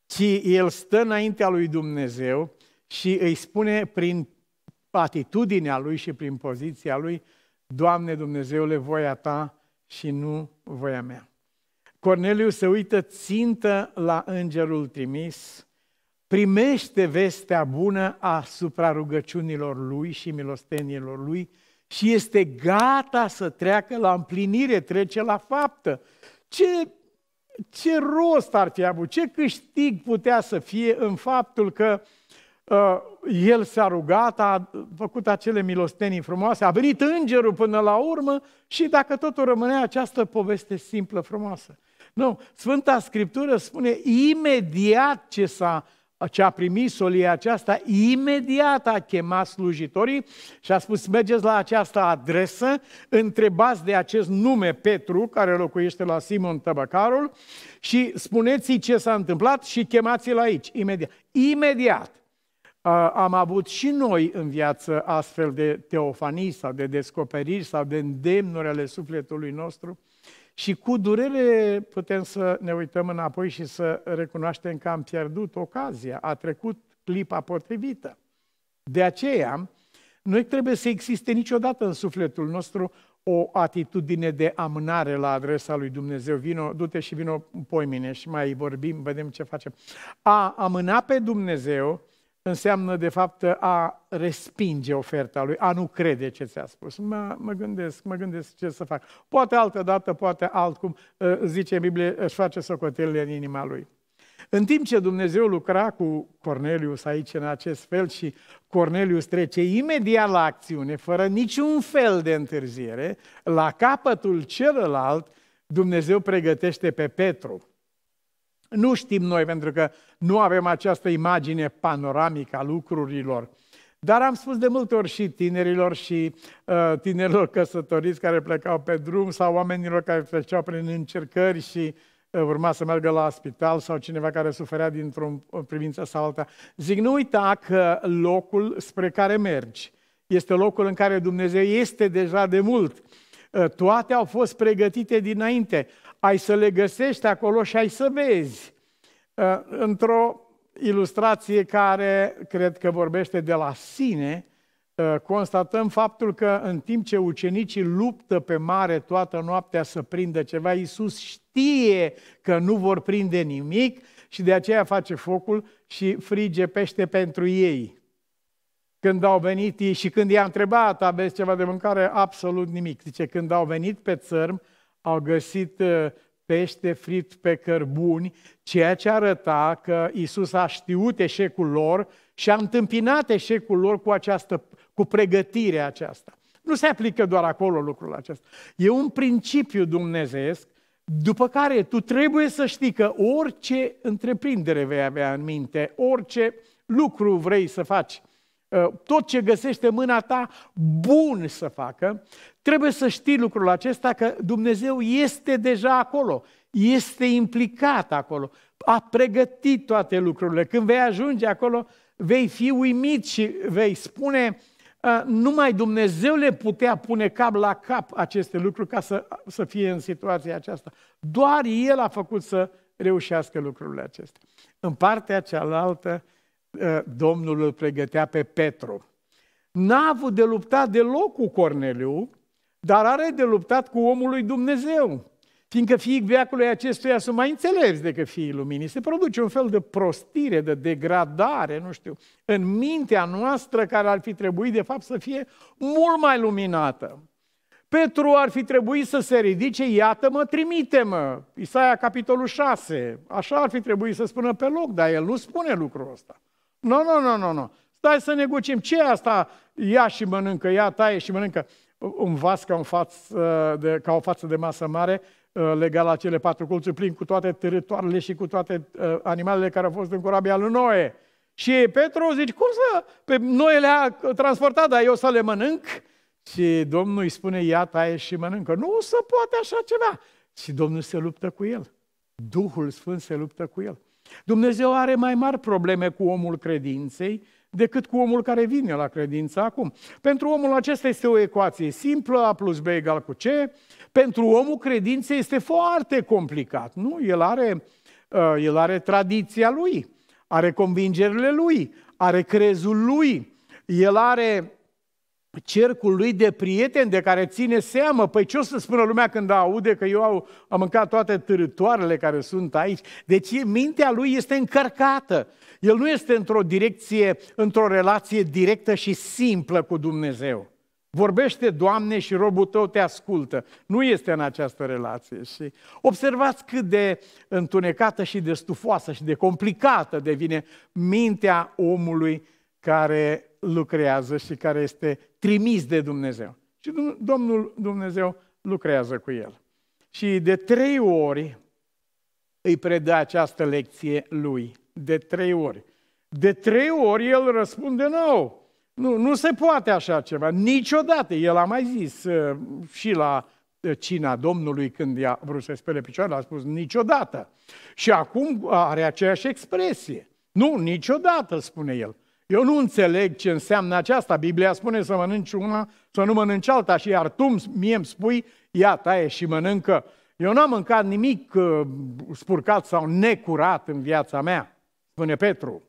Ci el stă înaintea lui Dumnezeu și îi spune prin atitudinea lui și prin poziția lui, Doamne Dumnezeule, voia ta și nu voia mea. Corneliu se uită țintă la îngerul trimis primește vestea bună asupra rugăciunilor lui și milostenilor lui și este gata să treacă la împlinire, trece la faptă. Ce, ce rost ar fi avut, ce câștig putea să fie în faptul că uh, el s-a rugat, a făcut acele milostenii frumoase, a venit îngerul până la urmă și dacă totul rămânea această poveste simplă, frumoasă. Nu, Sfânta Scriptură spune imediat ce s-a ce a primit solia aceasta, imediat a chemat slujitorii și a spus, mergeți la această adresă, întrebați de acest nume Petru, care locuiește la Simon Tăbăcarul, și spuneți-i ce s-a întâmplat și chemați-l aici, imediat. Imediat! Uh, am avut și noi în viață astfel de teofanii sau de descoperiri sau de îndemnuri ale sufletului nostru. Și cu durere putem să ne uităm înapoi și să recunoaștem că am pierdut ocazia, a trecut clipa potrivită. De aceea, nu trebuie să existe niciodată în sufletul nostru o atitudine de amânare la adresa lui Dumnezeu. Vino, du-te și vino poimine și mai vorbim, vedem ce facem. A amâna pe Dumnezeu înseamnă de fapt a respinge oferta lui, a nu crede ce ți-a spus. Mă, mă gândesc, mă gândesc ce să fac. Poate altă dată, poate altcum, ă, zice în Biblie, își face socotelile în inima lui. În timp ce Dumnezeu lucra cu Cornelius aici în acest fel și Cornelius trece imediat la acțiune, fără niciun fel de întârziere, la capătul celălalt, Dumnezeu pregătește pe Petru nu știm noi, pentru că nu avem această imagine panoramică a lucrurilor. Dar am spus de multe ori și tinerilor și uh, tinerilor căsătoriți care plecau pe drum sau oamenilor care treceau prin încercări și uh, urma să meargă la spital sau cineva care suferea dintr-o privință sau alta. Zic, nu uita că locul spre care mergi este locul în care Dumnezeu este deja de mult Ă, toate au fost pregătite dinainte. Ai să le găsești acolo și ai să vezi. Ă, într-o ilustrație care cred că vorbește de la sine, ă, constatăm faptul că în timp ce ucenicii luptă pe mare toată noaptea să prindă ceva, Iisus știe că nu vor prinde nimic și de aceea face focul și frige pește pentru ei. Când au venit ei și când i-a întrebat, aveți ceva de mâncare? Absolut nimic. Zice, când au venit pe țărm, au găsit uh, pește frit pe cărbuni, ceea ce arăta că Isus a știut eșecul lor și a întâmpinat eșecul lor cu, această, cu pregătirea aceasta. Nu se aplică doar acolo lucrul acesta. E un principiu dumnezeesc după care tu trebuie să știi că orice întreprindere vei avea în minte, orice lucru vrei să faci, Ă, tot ce găsește mâna ta, bun să facă, trebuie să știi lucrul acesta că Dumnezeu este deja acolo, este implicat acolo, a pregătit toate lucrurile. Când vei ajunge acolo, vei fi uimit și vei spune, ă, numai Dumnezeu le putea pune cap la cap aceste lucruri ca să, să fie în situația aceasta. Doar El a făcut să reușească lucrurile acestea. În partea cealaltă, Eh, Domnul îl pregătea pe Petru. N-a avut de luptat deloc cu Corneliu, dar are de luptat cu omul lui Dumnezeu. Fiindcă fiii veacului acestuia sunt mai înțelepți decât fiii luminii. Se produce un fel de prostire, de degradare, nu știu, în mintea noastră care ar fi trebuit, de fapt, să fie mult mai luminată. Petru ar fi trebuit să se ridice, iată-mă, trimite-mă, Isaia capitolul 6, așa ar fi trebuit să spună pe loc, dar el nu spune lucrul ăsta. Nu, nu, nu, nu, nu. Stai să negociem. Ce asta? Ia și mănâncă, ia taie și mănâncă. Un vas ca, un față uh, de, ca o față de masă mare, uh, legat la cele patru colțuri, plin cu toate târătoarele și cu toate uh, animalele care au fost în corabia lui Noe. Și Petru zice, cum să... Pe Noe le-a transportat, dar eu să le mănânc? Și Domnul îi spune, ia, taie și mănâncă. Nu se poate așa ceva. Și Domnul se luptă cu el. Duhul Sfânt se luptă cu el. Dumnezeu are mai mari probleme cu omul credinței decât cu omul care vine la credință acum. Pentru omul acesta este o ecuație simplă, A plus B egal cu C. Pentru omul credinței este foarte complicat, nu? El are, uh, el are tradiția lui, are convingerile lui, are crezul lui, el are cercul lui de prieteni de care ține seamă. Păi ce o să spună lumea când aude că eu au, am mâncat toate târătoarele care sunt aici? Deci mintea lui este încărcată. El nu este într-o direcție, într-o relație directă și simplă cu Dumnezeu. Vorbește, Doamne, și robul tău te ascultă. Nu este în această relație. Și observați cât de întunecată și de stufoasă și de complicată devine mintea omului care lucrează și care este trimis de Dumnezeu. Și Domnul Dumnezeu lucrează cu el. Și de trei ori îi predă această lecție lui. De trei ori. De trei ori el răspunde nou. Nu, nu se poate așa ceva. Niciodată. El a mai zis uh, și la uh, cina Domnului când i-a vrut să spele picioarele, a spus niciodată. Și acum are aceeași expresie. Nu, niciodată, spune el. Eu nu înțeleg ce înseamnă aceasta. Biblia spune să mănânci una, să nu mănânci alta și iar tu mie îmi spui, ia, taie și mănâncă. Eu n-am mâncat nimic uh, spurcat sau necurat în viața mea, spune Petru.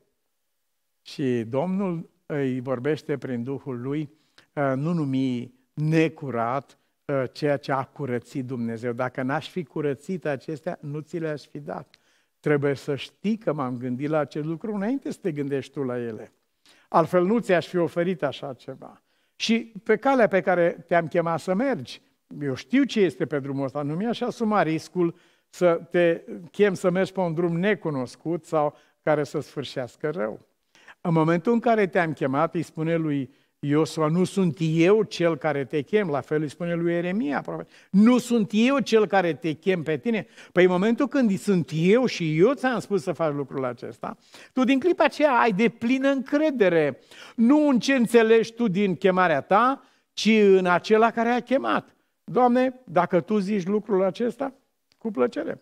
Și Domnul îi vorbește prin Duhul lui, uh, nu numi necurat uh, ceea ce a curățit Dumnezeu. Dacă n-aș fi curățit acestea, nu ți le-aș fi dat. Trebuie să știi că m-am gândit la acest lucru înainte să te gândești tu la ele. Altfel nu ți-aș fi oferit așa ceva. Și pe calea pe care te-am chemat să mergi, eu știu ce este pe drumul ăsta, nu mi-aș asuma riscul să te chem să mergi pe un drum necunoscut sau care să sfârșească rău. În momentul în care te-am chemat, îi spune lui Iosua, nu sunt eu cel care te chem, la fel îi spune lui Ieremia, probabil. nu sunt eu cel care te chem pe tine. Păi în momentul când sunt eu și eu ți-am spus să faci lucrul acesta, tu din clipa aceea ai de plină încredere, nu în ce înțelegi tu din chemarea ta, ci în acela care a chemat. Doamne, dacă tu zici lucrul acesta, cu plăcere.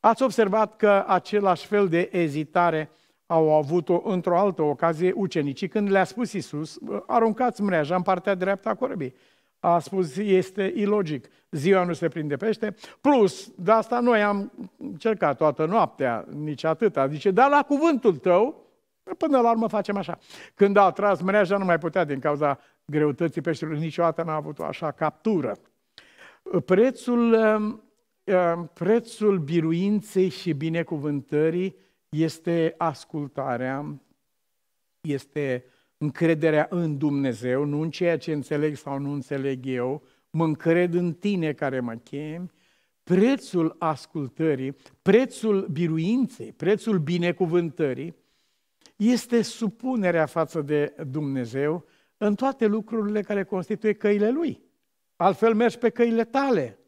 Ați observat că același fel de ezitare au avut-o într-o altă ocazie ucenicii, când le-a spus Iisus, aruncați mreaja în partea dreaptă a corăbii. A spus, este ilogic, ziua nu se prinde pește, plus, de asta noi am încercat toată noaptea, nici atâta, zice, dar la cuvântul tău, până la urmă facem așa. Când a tras mreaja, nu mai putea din cauza greutății peștelui, niciodată n-a avut o așa captură. Prețul, ehm, ehm, prețul biruinței și binecuvântării este ascultarea, este încrederea în Dumnezeu, nu în ceea ce înțeleg sau nu înțeleg eu, mă încred în tine care mă chem, prețul ascultării, prețul biruinței, prețul binecuvântării, este supunerea față de Dumnezeu în toate lucrurile care constituie căile Lui. Altfel mergi pe căile tale.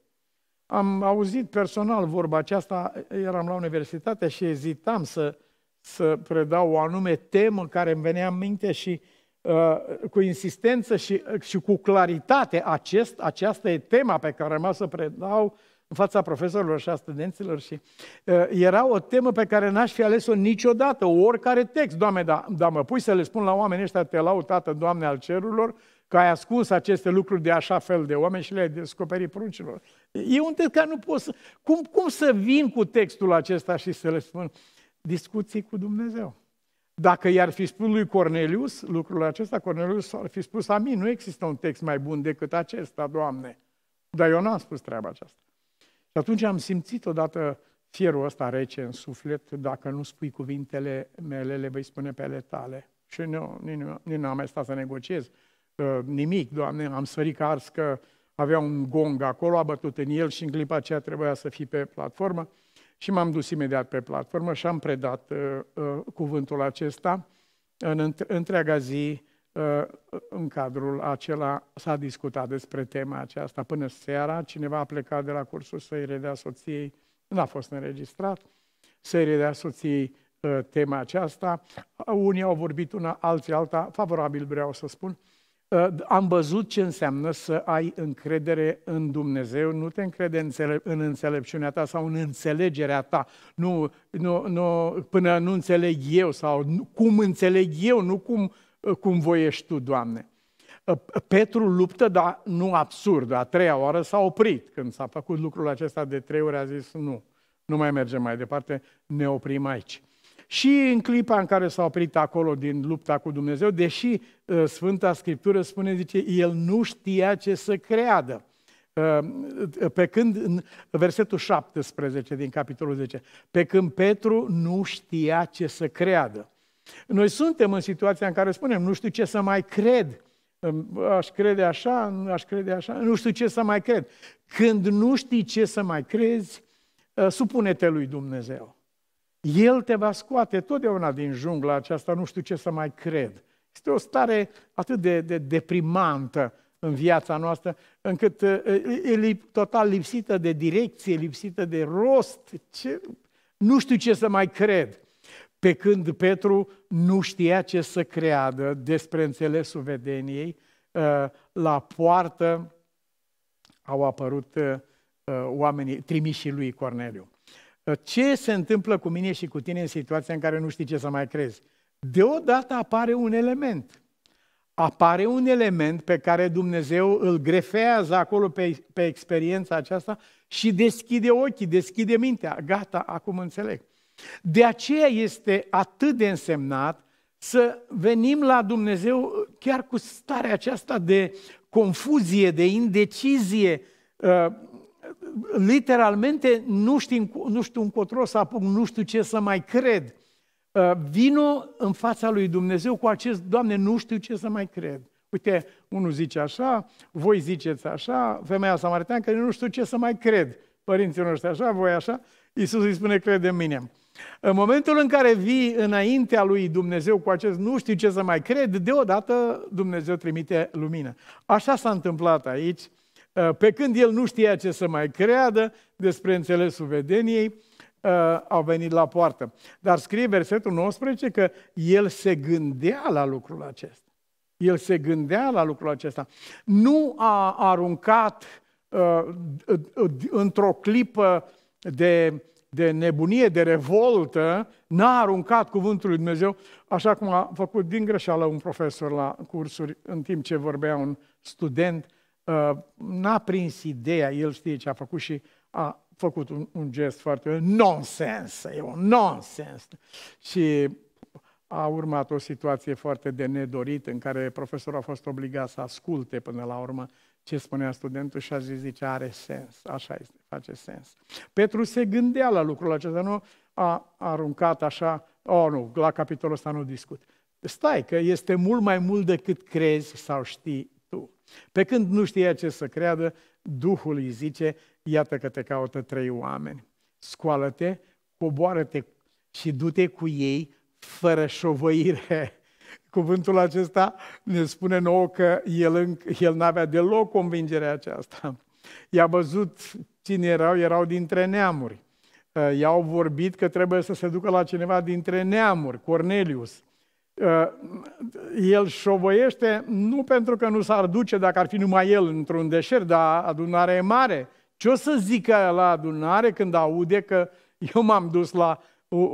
Am auzit personal vorba aceasta, eram la universitate și ezitam să, să predau o anume temă care îmi venea în minte și uh, cu insistență și, uh, și cu claritate acest, aceasta e tema pe care am să predau în fața profesorilor și a studenților și uh, era o temă pe care n-aș fi ales-o niciodată, oricare text. Doamne, dar da mă pui să le spun la oamenii ăștia, te lau, Tată, Doamne al cerurilor, că ai ascuns aceste lucruri de așa fel de oameni și le-ai descoperit pruncilor. E un text care nu pot să... Cum, cum să vin cu textul acesta și să le spun discuții cu Dumnezeu? Dacă i-ar fi spus lui Cornelius lucrul acesta, Cornelius ar fi spus, amin, nu există un text mai bun decât acesta, Doamne. Dar eu n-am spus treaba aceasta. Și atunci am simțit odată fierul ăsta rece în suflet, dacă nu spui cuvintele mele, le vei spune pe ale tale. Și nu, nu, n-am mai stat să negociez. Uh, nimic, Doamne, am sărit ca ars că avea un gong acolo, a bătut în el și în clipa aceea trebuia să fie pe platformă. Și m-am dus imediat pe platformă și am predat uh, uh, cuvântul acesta. În întreaga zi, uh, în cadrul acela, s-a discutat despre tema aceasta până seara. Cineva a plecat de la cursul să-i redea soției, n-a fost înregistrat, să-i redea soției uh, tema aceasta. Unii au vorbit una, alții alta, favorabil vreau să spun. Uh, Ă, am văzut ce înseamnă să ai încredere în Dumnezeu, nu te încrede în, înțelepciunea ta sau în înțelegerea ta, nu, nu, nu, până nu înțeleg eu sau cum înțeleg eu, nu cum, ă, cum voiești tu, Doamne. Ă, Petru luptă, dar nu absurd. A treia oară s-a oprit. Când s-a făcut lucrul acesta de trei ori, a zis nu, nu mai mergem mai departe, ne oprim aici. Și în clipa în care s-a oprit acolo din lupta cu Dumnezeu, deși uh, Sfânta Scriptură spune, zice, el nu știa ce să creadă. Uh, pe când, în versetul 17 din capitolul 10, pe când Petru nu știa ce să creadă. Noi suntem în situația în care spunem, nu știu ce să mai cred, um, aș crede așa, aș crede așa, nu știu ce să mai cred. Când nu știi ce să mai crezi, uh, supune-te lui Dumnezeu. El te va scoate totdeauna din jungla aceasta, nu știu ce să mai cred. Este o stare atât de, de deprimantă în viața noastră, încât uh, uh, e total lipsită de direcție, lipsită de rost. Ce? Nu știu ce să mai cred. Pe când Petru nu știa ce să creadă despre înțelesul vedeniei, uh, la poartă au apărut oamenii trimișii lui Corneliu. Ce se întâmplă cu mine și cu tine în situația în care nu știi ce să mai crezi? Deodată apare un element. Apare un element pe care Dumnezeu îl grefează acolo pe, pe experiența aceasta și deschide ochii, deschide mintea. Gata, acum înțeleg. De aceea este atât de însemnat să venim la Dumnezeu chiar cu starea aceasta de confuzie, de indecizie, uh, literalmente nu, știm, nu știu încotro să apuc, nu știu ce să mai cred. Uh, vino în fața lui Dumnezeu cu acest, Doamne, nu știu ce să mai cred. Uite, unul zice așa, voi ziceți așa, femeia că nu știu ce să mai cred. Părinții noștri așa, voi așa. Iisus îi spune, crede în mine. În momentul în care vii înaintea lui Dumnezeu cu acest nu știu ce să mai cred, deodată Dumnezeu trimite lumină. Așa s-a întâmplat aici Uh, pe când el nu știa ce să mai creadă despre înțelesul vedeniei, uh, au venit la poartă. Dar scrie versetul 19 că el se gândea la lucrul acesta. El se gândea la lucrul acesta. Nu a aruncat uh, într-o clipă de, de nebunie, de revoltă, n-a aruncat cuvântul lui Dumnezeu, așa cum a făcut din greșeală un profesor la cursuri, în timp ce vorbea un student, Uh, n-a prins ideea, el știe ce a făcut și a făcut un, un gest foarte nonsens, e un nonsens. Și a urmat o situație foarte de nedorit în care profesorul a fost obligat să asculte până la urmă ce spunea studentul și a zis, zice, are sens, așa este, face sens. Petru se gândea la lucrul acesta, nu a aruncat așa, oh nu, la capitolul ăsta nu discut. Stai, că este mult mai mult decât crezi sau știi tu. Pe când nu știa ce să creadă, Duhul îi zice, iată că te caută trei oameni. Scoală-te, coboară-te și du-te cu ei fără șovăire. [laughs] Cuvântul acesta ne spune nouă că el, el n-avea deloc convingerea aceasta. I-a văzut cine erau, erau dintre neamuri. Ă, i-au vorbit că trebuie să se ducă la cineva dintre neamuri, Cornelius. Ă, el șovăiește nu pentru că nu s-ar duce dacă ar fi numai el într-un deșert, dar adunarea e mare. Ce o să zică la adunare când aude că eu m-am dus la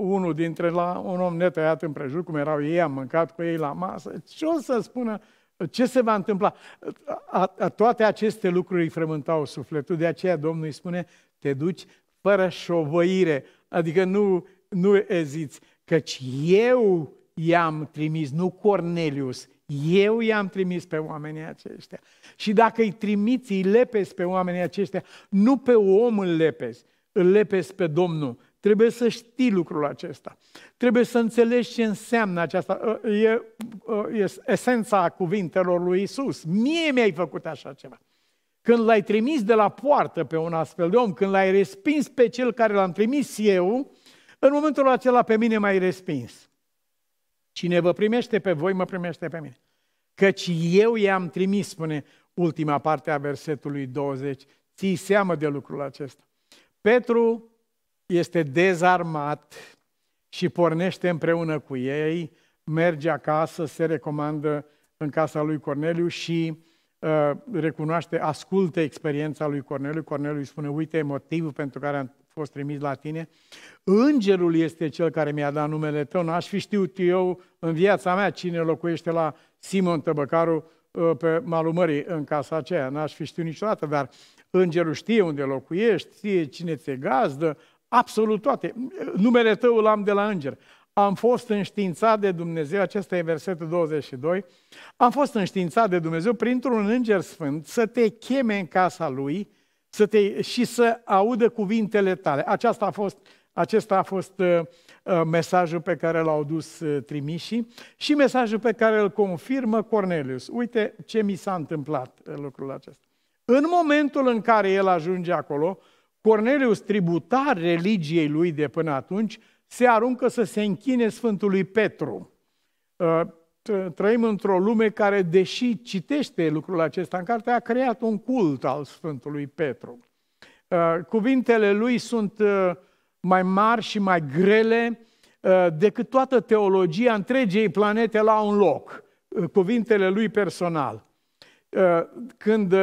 unul dintre la un om netăiat în prejur, cum erau ei, am mâncat cu ei la masă. Ce o să spună? Ce se va întâmpla? A, a, toate aceste lucruri îi frământau sufletul, de aceea Domnul îi spune, te duci fără șovăire, adică nu, nu eziți, căci eu i-am trimis, nu Cornelius, eu i-am trimis pe oamenii aceștia. Și dacă îi trimiți, îi lepezi pe oamenii aceștia, nu pe om îl lepezi, îl lepezi pe Domnul. Trebuie să știi lucrul acesta. Trebuie să înțelegi ce înseamnă aceasta. Ă, e, ă, e esența cuvintelor lui Isus. Mie mi-ai făcut așa ceva. Când l-ai trimis de la poartă pe un astfel de om, când l-ai respins pe cel care l-am trimis eu, în momentul acela pe mine m-ai respins. Cine vă primește pe voi, mă primește pe mine. Căci eu i-am trimis, spune ultima parte a versetului 20. Ții seamă de lucrul acesta. Petru este dezarmat și pornește împreună cu ei, merge acasă, se recomandă în casa lui Corneliu și uh, recunoaște, ascultă experiența lui Corneliu. Corneliu îi spune, uite motivul pentru care am fost trimis la tine. Îngerul este cel care mi-a dat numele tău. N-aș fi știut eu în viața mea cine locuiește la Simon Tăbăcaru ă, pe malul mării, în casa aceea. N-aș fi știut niciodată, dar îngerul știe unde locuiești, știe cine ți-e gazdă, absolut toate. Numele tău îl am de la înger. Am fost înștiințat de Dumnezeu, acesta e versetul 22, am fost înștiințat de Dumnezeu printr-un înger sfânt să te cheme în casa lui, să te, și să audă cuvintele tale. Aceasta a fost, acesta a fost uh, uh, mesajul pe care l-au dus uh, trimișii și mesajul pe care îl confirmă Cornelius. Uite ce mi s-a întâmplat uh, lucrul acesta. În momentul în care el ajunge acolo, Cornelius, tributar religiei lui de până atunci, se aruncă să se închine Sfântului Petru. Uh, trăim într-o lume care, deși citește lucrul acesta în carte, a creat un cult al Sfântului Petru. Uh, cuvintele lui sunt uh, mai mari și mai grele uh, decât toată teologia întregei planete la un loc, cuvintele lui personal. Când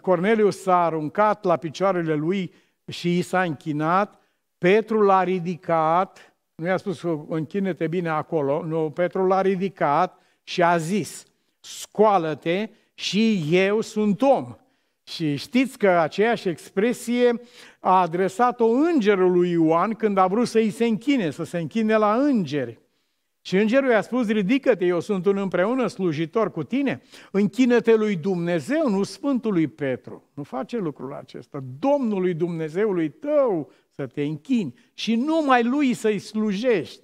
Cornelius s-a aruncat la picioarele lui și i s-a închinat, Petru l-a ridicat, nu i-a spus că închine-te bine acolo, nu, Petru l-a ridicat și a zis, scoală-te și eu sunt om. Și știți că aceeași expresie a adresat-o îngerului Ioan când a vrut să îi se închine, să se închine la îngeri. Și îngerul i-a spus, ridică-te, eu sunt un împreună slujitor cu tine, închină-te lui Dumnezeu, nu Sfântului Petru. Nu face lucrul acesta. Domnului Dumnezeului tău să te închini și numai lui să-i slujești.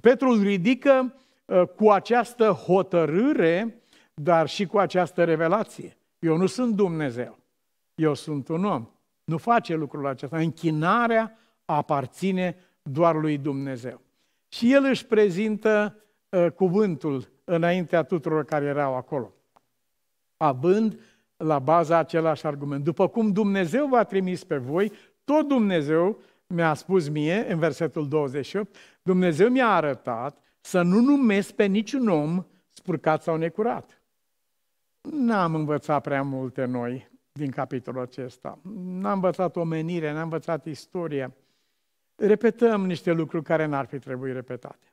Petru îl ridică Uh, cu această hotărâre, dar și cu această revelație. Eu nu sunt Dumnezeu, eu sunt un om. Nu face lucrul acesta. Închinarea aparține doar lui Dumnezeu. Și el își prezintă uh, cuvântul înaintea tuturor care erau acolo, având la baza același argument. După cum Dumnezeu v-a trimis pe voi, tot Dumnezeu mi-a spus mie, în versetul 28, Dumnezeu mi-a arătat să nu numesc pe niciun om spurcat sau necurat. N-am învățat prea multe noi din capitolul acesta. N-am învățat omenire, n-am învățat istorie. Repetăm niște lucruri care n-ar fi trebuit repetate.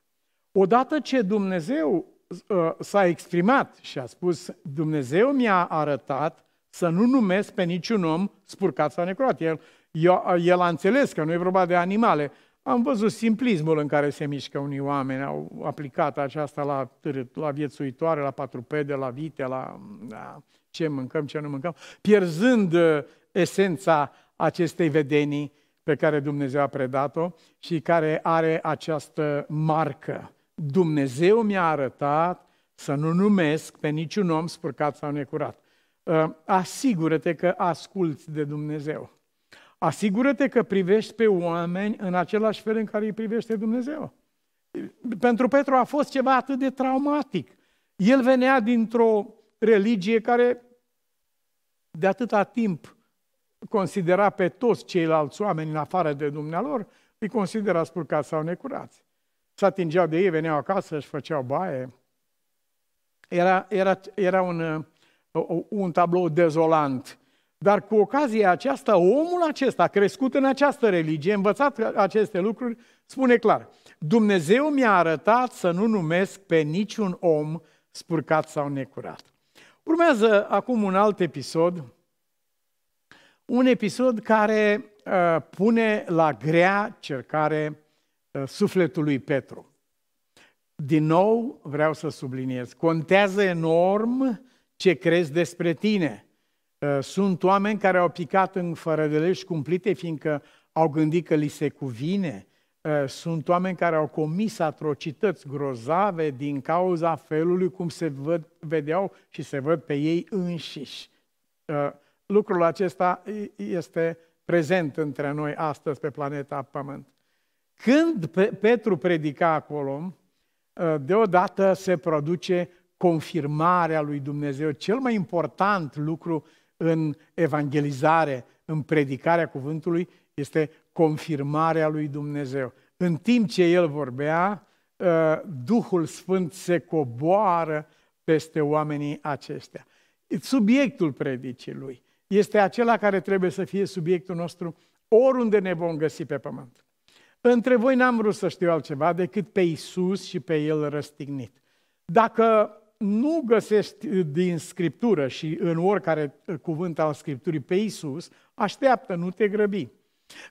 Odată ce Dumnezeu uh, s-a exprimat și a spus, Dumnezeu mi-a arătat să nu numesc pe niciun om spurcat sau necurat. El, uh, el a înțeles că nu e vorba de animale, am văzut simplismul în care se mișcă unii oameni, au aplicat aceasta la târât, la viețuitoare, la patrupede, la vite, la, la da, ce mâncăm, ce nu mâncăm, pierzând uh, esența acestei vedenii pe care Dumnezeu a predat-o și care are această marcă. Dumnezeu mi-a arătat să nu numesc pe niciun om spurcat sau necurat. Uh, asigură-te că asculți de Dumnezeu. Asigură-te că privești pe oameni în același fel în care îi privește Dumnezeu. Pentru Petru a fost ceva atât de traumatic. El venea dintr-o religie care de atâta timp considera pe toți ceilalți oameni în afară de dumnealor, îi considera spurcați sau necurați. Se atingeau de ei, veneau acasă, își făceau baie. Era, era, era un, un tablou dezolant dar cu ocazia aceasta, omul acesta, crescut în această religie, învățat aceste lucruri, spune clar, Dumnezeu mi-a arătat să nu numesc pe niciun om spurcat sau necurat. Urmează acum un alt episod, un episod care uh, pune la grea cercare uh, sufletul lui Petru. Din nou, vreau să subliniez, contează enorm ce crezi despre tine – Eh, sunt oameni care au picat în legi cumplite, fiindcă au gândit că li se cuvine. Eh, sunt oameni care au comis atrocități grozave din cauza felului cum se văd, vedeau și se văd pe ei înșiși. Eh, lucrul acesta este prezent între noi astăzi pe planeta Pământ. Când Petru predica acolo, deodată se produce confirmarea lui Dumnezeu. Cel mai important lucru în evangelizare, în predicarea cuvântului, este confirmarea lui Dumnezeu. În timp ce el vorbea, uh, Duhul Sfânt se coboară peste oamenii aceștia. Subiectul predicii lui este acela care trebuie să fie subiectul nostru oriunde ne vom găsi pe pământ. Între voi n-am vrut să știu altceva decât pe Isus și pe El răstignit. Dacă nu găsești din Scriptură și în oricare uh, cuvânt al Scripturii pe Isus, așteaptă, nu te grăbi.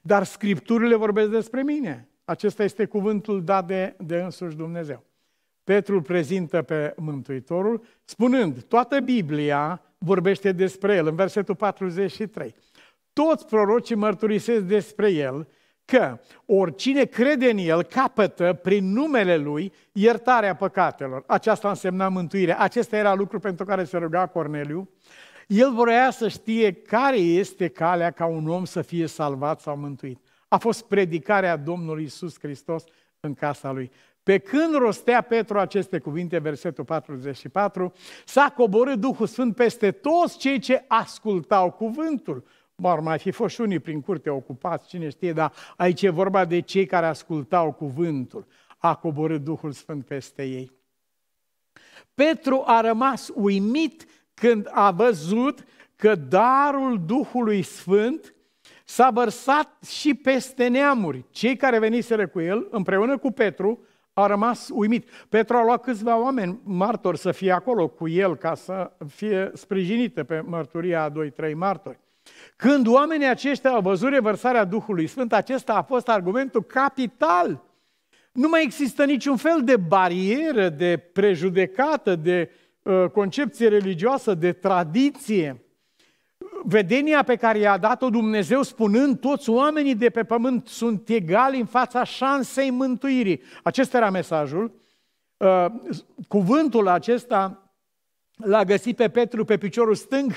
Dar Scripturile vorbesc despre mine. Acesta este cuvântul dat de, de însuși Dumnezeu. Petru prezintă pe Mântuitorul spunând, toată Biblia vorbește despre el, în versetul 43. Toți prorocii mărturisesc despre el că oricine crede în El capătă prin numele Lui iertarea păcatelor. Aceasta însemna mântuire. Acesta era lucru pentru care se ruga Corneliu. El vrea să știe care este calea ca un om să fie salvat sau mântuit. A fost predicarea Domnului Isus Hristos în casa lui. Pe când rostea Petru aceste cuvinte, versetul 44, s-a coborât Duhul Sfânt peste toți cei ce ascultau cuvântul. Ar mai fi fost și unii prin curte ocupați, cine știe, dar aici e vorba de cei care ascultau cuvântul. A coborât Duhul Sfânt peste ei. Petru a rămas uimit când a văzut că darul Duhului Sfânt s-a vărsat și peste neamuri. Cei care veniseră cu el, împreună cu Petru, a rămas uimit. Petru a luat câțiva oameni martori să fie acolo cu el ca să fie sprijinită pe mărturia a doi, trei martori. Când oamenii aceștia au văzut revărsarea Duhului Sfânt, acesta a fost argumentul capital. Nu mai există niciun fel de barieră, de prejudecată, de uh, concepție religioasă, de tradiție. Vedenia pe care i-a dat-o Dumnezeu spunând toți oamenii de pe pământ sunt egali în fața șansei mântuirii. Acesta era mesajul. Uh, cuvântul acesta l-a găsit pe Petru pe piciorul stâng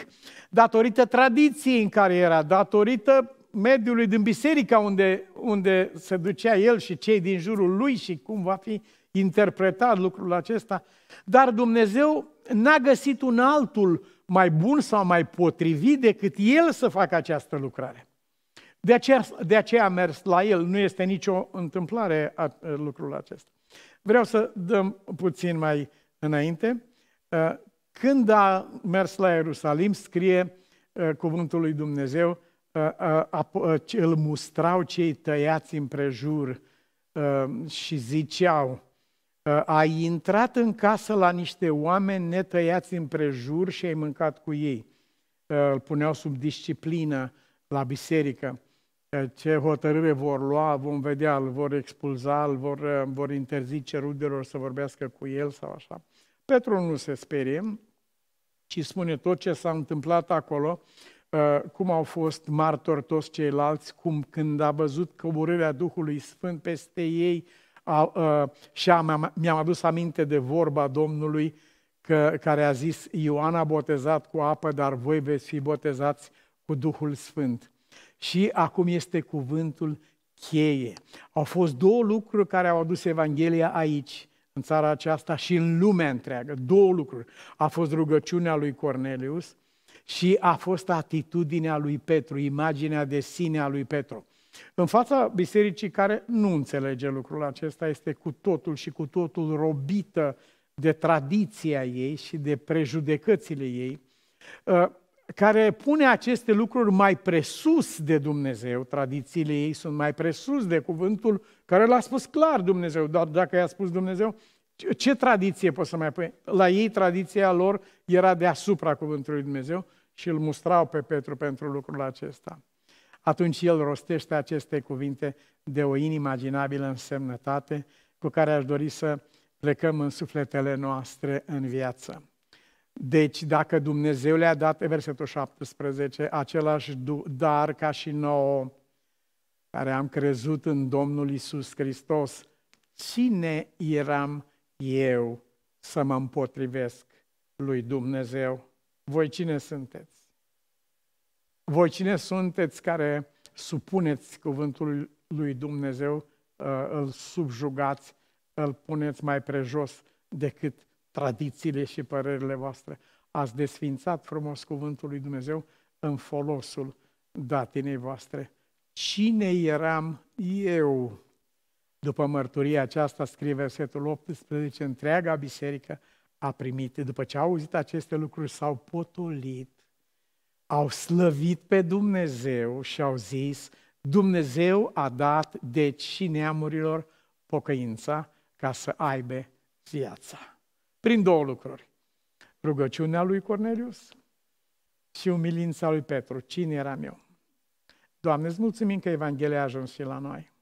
datorită tradiției în care era, datorită mediului din biserica unde, unde se ducea el și cei din jurul lui și cum va fi interpretat lucrul acesta. Dar Dumnezeu n-a găsit un altul mai bun sau mai potrivit decât el să facă această lucrare. De aceea, de aceea a mers la el, nu este nicio întâmplare a, lucrul acesta. Vreau să dăm puțin mai înainte. Când a mers la Ierusalim, scrie uh, cuvântul lui Dumnezeu, uh, uh, îl mustrau cei tăiați împrejur și ziceau, ai intrat în casă la niște oameni netăiați împrejur și ai mâncat cu ei. Îl puneau sub disciplină la biserică. Ce hotărâre vor lua, vom vedea, îl vor expulza, îl vor, vor interzice rudelor să vorbească cu el sau așa. Petru nu se sperie, ci spune tot ce s-a întâmplat acolo, uh, cum au fost martori toți ceilalți, cum când a văzut coborârea Duhului Sfânt peste ei a, a, uh, și a, mi-am adus aminte de vorba Domnului că, care a zis, Ioan a botezat cu apă, dar voi veți fi botezați cu Duhul Sfânt. Și acum este cuvântul cheie. Au fost două lucruri care au adus Evanghelia aici în țara aceasta și în lumea întreagă. Două lucruri. A fost rugăciunea lui Cornelius și a fost atitudinea lui Petru, imaginea de sine a lui Petru. În fața bisericii care nu înțelege lucrul acesta, este cu totul și cu totul robită de tradiția ei și de prejudecățile ei, ă, care pune aceste lucruri mai presus de Dumnezeu, tradițiile ei sunt mai presus de cuvântul care l-a spus clar Dumnezeu, dar dacă i-a spus Dumnezeu, ce tradiție poți să mai pui? La ei tradiția lor era deasupra cuvântului Dumnezeu și îl mustrau pe Petru pentru lucrul acesta. Atunci el rostește aceste cuvinte de o inimaginabilă însemnătate cu care aș dori să plecăm în sufletele noastre în viață. Deci, dacă Dumnezeu le-a dat, versetul 17, același dar ca și nouă, care am crezut în Domnul Isus Hristos, cine eram eu să mă împotrivesc lui Dumnezeu? Voi cine sunteți? Voi cine sunteți care supuneți cuvântul lui Dumnezeu, uh, îl subjugați, îl puneți mai prejos decât tradițiile și părerile voastre? Ați desfințat frumos cuvântul lui Dumnezeu în folosul datinei voastre Cine eram eu? După mărturia aceasta, scrie versetul 18, întreaga biserică a primit. După ce au auzit aceste lucruri, s-au potolit, au slăvit pe Dumnezeu și au zis, Dumnezeu a dat de și neamurilor pocăința ca să aibă viața. Prin două lucruri. Rugăciunea lui Cornelius și umilința lui Petru. Cine eram eu? Doamne, îți mulțumim că Evanghelia a ajuns și la noi.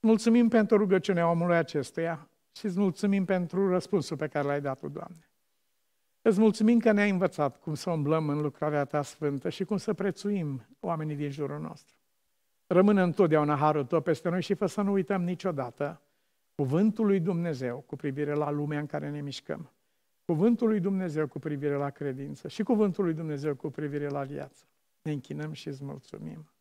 Mulțumim pentru rugăciunea omului acestuia și îți mulțumim pentru răspunsul pe care l-ai dat tu, Doamne. Îți mulțumim că ne-ai învățat cum să umblăm în lucrarea Ta sfântă și cum să prețuim oamenii din jurul nostru. Rămâne întotdeauna harul Tău peste noi și fă să nu uităm niciodată cuvântul lui Dumnezeu cu privire la lumea în care ne mișcăm, cuvântul lui Dumnezeu cu privire la credință și cuvântul lui Dumnezeu cu privire la viață. Ne închinăm și îți mulțumim.